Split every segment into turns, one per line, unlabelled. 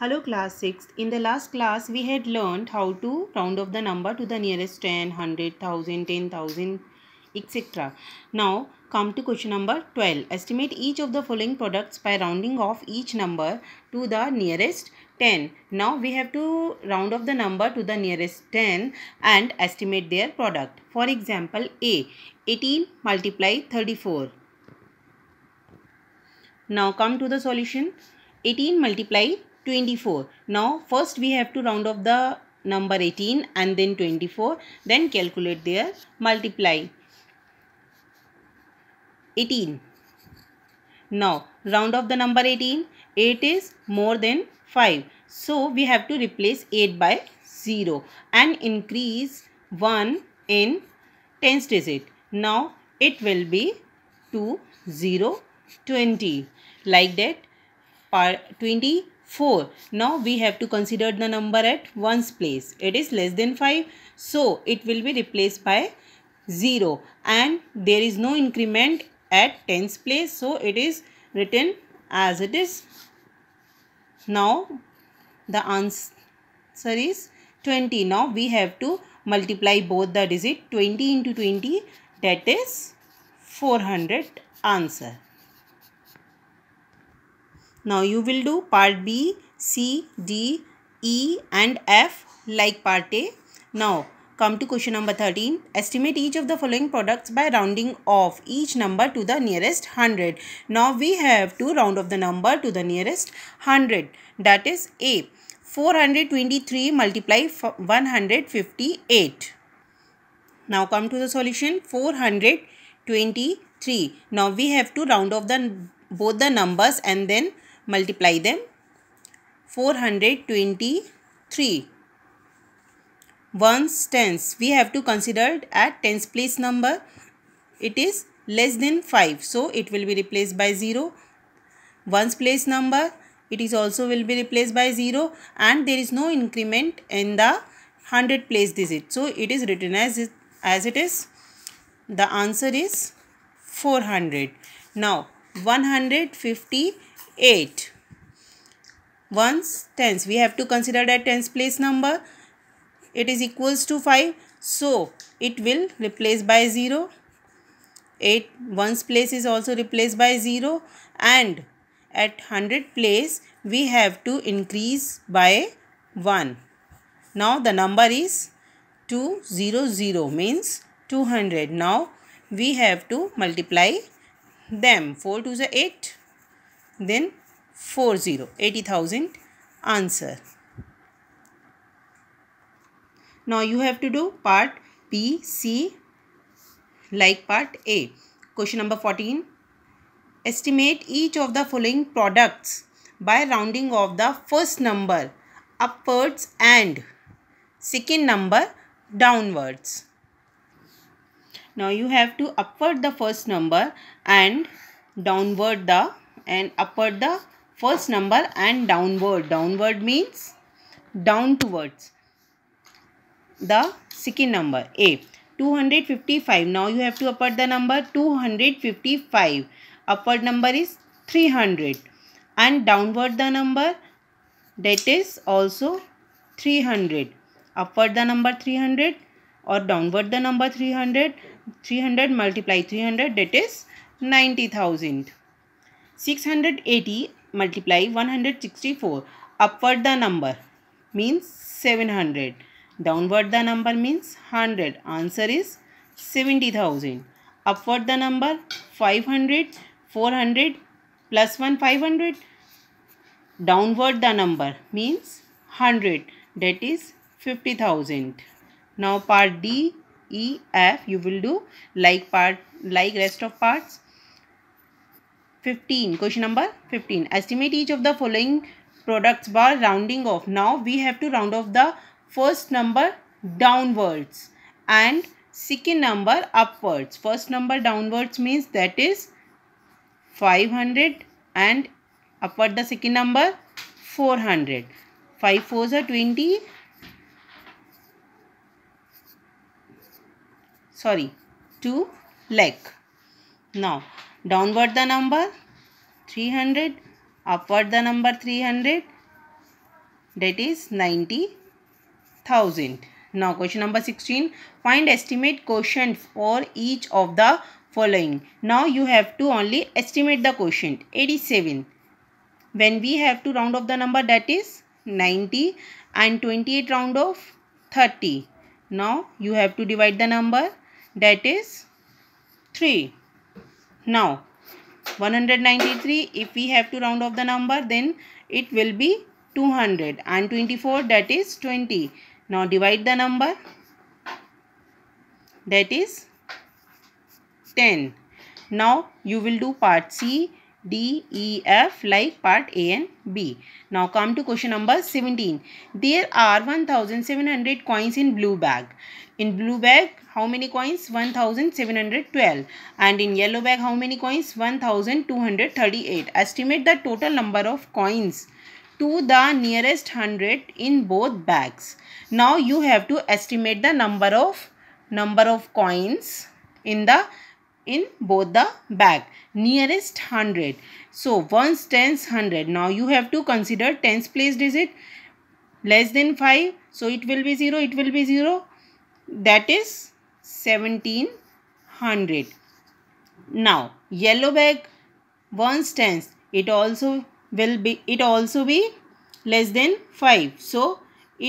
Hello class 6. In the last class we had learned how to round off the number to the nearest 10, 100,000, 10,000 etc. Now come to question number 12. Estimate each of the following products by rounding off each number to the nearest 10. Now we have to round off the number to the nearest 10 and estimate their product. For example A 18 multiply 34. Now come to the solution. 18 multiply 24. Now first we have to round off the number 18 and then 24. Then calculate their multiply. 18. Now round off the number 18. 8 is more than 5. So we have to replace 8 by 0 and increase 1 in tens digit. Now it will be 2, 0, 20. Like that, 20 4. Now we have to consider the number at 1's place. It is less than 5. So it will be replaced by 0. And there is no increment at 10's place. So it is written as it is. Now the answer is 20. Now we have to multiply both the digit 20 into 20 that is 400 answer. Now you will do part B, C, D, E and F like part A. Now come to question number 13. Estimate each of the following products by rounding off each number to the nearest 100. Now we have to round off the number to the nearest 100 that is A. 423 multiply 158. Now come to the solution 423. Now we have to round off the both the numbers and then multiply them 423 ones tens we have to consider at tens place number it is less than 5 so it will be replaced by 0 ones place number it is also will be replaced by 0 and there is no increment in the 100 place digit so it is written as it, as it is the answer is 400 now 150 8. Once tens, we have to consider that tens place number. It is equals to 5. So, it will replace by 0. 8 ones place is also replaced by 0 and at 100 place we have to increase by 1. Now the number is 200 means 200. Now we have to multiply them. 4 to the 8 then 40 80000 answer now you have to do part B, C like part A. Question number 14. Estimate each of the following products by rounding of the first number upwards and second number downwards. Now you have to upward the first number and downward the and upward the first number and downward. Downward means down towards the second number A. 255. Now you have to upward the number 255. Upward number is 300 and downward the number that is also 300. Upward the number 300 or downward the number 300. 300 multiply 300 that is 90,000. 680 multiply 164 upward the number means 700 downward the number means 100 answer is 70000 upward the number 500 400 plus 1 500 downward the number means 100 that is 50000 now part d e f you will do like part like rest of parts 15 question number 15 estimate each of the following products by rounding off now we have to round off the first number downwards and second number upwards first number downwards means that is 500 and upward the second number 400 5 fours are 20 sorry 2 lakh now downward the number 300 upward the number 300 that is 90000 now question number 16 find estimate quotient for each of the following now you have to only estimate the quotient 87 when we have to round off the number that is 90 and 28 round off 30 now you have to divide the number that is 3 now 193 if we have to round off the number then it will be 200 and 24 that is 20. Now divide the number that is 10. Now you will do part C D, E, F like part A and B. Now come to question number 17. There are 1700 coins in blue bag. In blue bag, how many coins? 1712. And in yellow bag, how many coins? 1238. Estimate the total number of coins to the nearest 100 in both bags. Now you have to estimate the number of number of coins in the in both the bag nearest 100 so once tens 100 now you have to consider tens place digit less than 5 so it will be 0 it will be 0 that is 1700 now yellow bag once tens it also will be it also be less than 5 so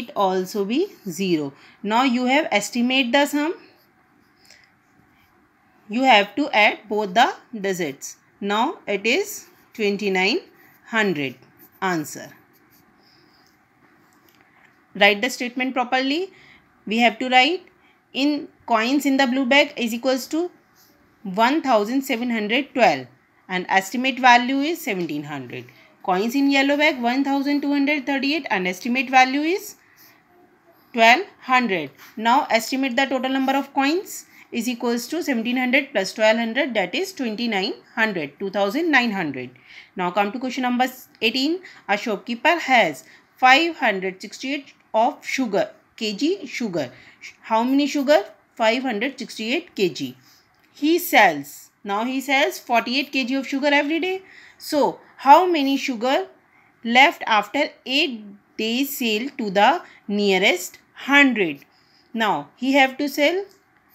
it also be 0 now you have estimate the sum you have to add both the digits. Now it is 2900 answer. Write the statement properly. We have to write in coins in the blue bag is equals to 1712 and estimate value is 1700. Coins in yellow bag 1238 and estimate value is 1200. Now estimate the total number of coins is equals to 1700 plus 1200 that is 2900 2900 now come to question number 18 a shopkeeper has 568 of sugar kg sugar how many sugar 568 kg he sells now he sells 48 kg of sugar every day so how many sugar left after 8 days sale to the nearest 100 now he have to sell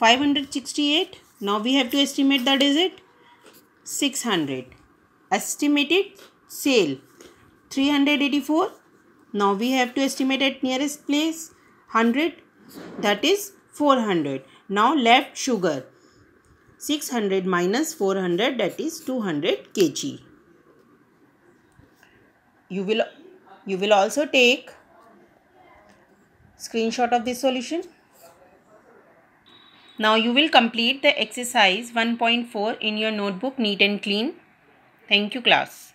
568. Now we have to estimate the digit 600. Estimated sale 384. Now we have to estimate at nearest place 100 that is 400. Now left sugar 600 minus 400 that is 200 kg. You will, you will also take screenshot of this solution. Now you will complete the exercise 1.4 in your notebook neat and clean. Thank you class.